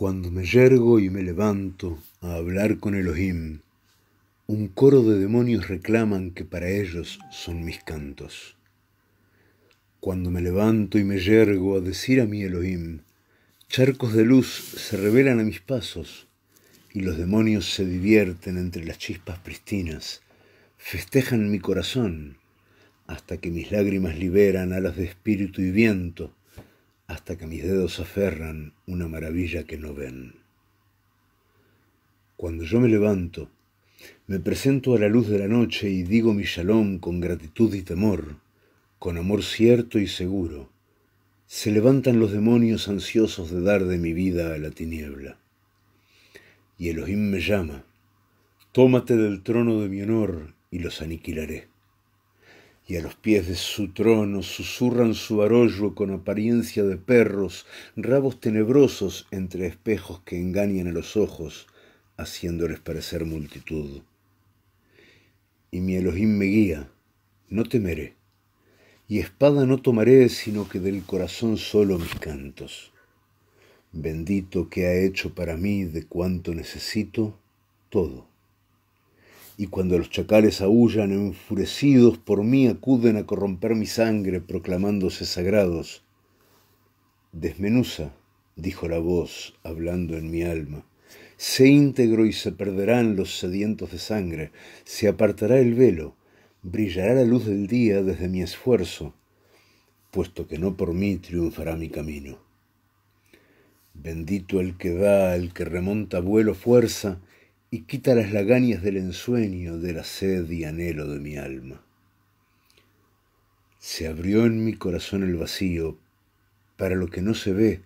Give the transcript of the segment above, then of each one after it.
Cuando me yergo y me levanto a hablar con Elohim, un coro de demonios reclaman que para ellos son mis cantos. Cuando me levanto y me yergo a decir a mi Elohim, charcos de luz se revelan a mis pasos y los demonios se divierten entre las chispas pristinas, festejan mi corazón hasta que mis lágrimas liberan alas de espíritu y viento hasta que mis dedos aferran una maravilla que no ven. Cuando yo me levanto, me presento a la luz de la noche y digo mi shalom con gratitud y temor, con amor cierto y seguro. Se levantan los demonios ansiosos de dar de mi vida a la tiniebla. Y Elohim me llama, tómate del trono de mi honor y los aniquilaré y a los pies de su trono susurran su arroyo con apariencia de perros, rabos tenebrosos entre espejos que engañan a los ojos, haciéndoles parecer multitud. Y mi Elohim me guía, no temeré, y espada no tomaré, sino que del corazón solo mis cantos. Bendito que ha hecho para mí de cuanto necesito todo y cuando los chacales aullan enfurecidos por mí acuden a corromper mi sangre proclamándose sagrados. Desmenuza, dijo la voz hablando en mi alma, sé íntegro y se perderán los sedientos de sangre, se apartará el velo, brillará la luz del día desde mi esfuerzo, puesto que no por mí triunfará mi camino. Bendito el que da, el que remonta vuelo fuerza, y quita las lagañas del ensueño, de la sed y anhelo de mi alma. Se abrió en mi corazón el vacío, para lo que no se ve,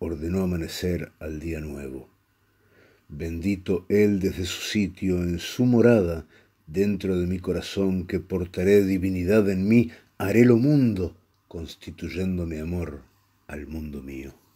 ordenó amanecer al día nuevo. Bendito Él desde su sitio, en su morada, dentro de mi corazón, que portaré divinidad en mí, haré lo mundo, constituyéndome amor al mundo mío.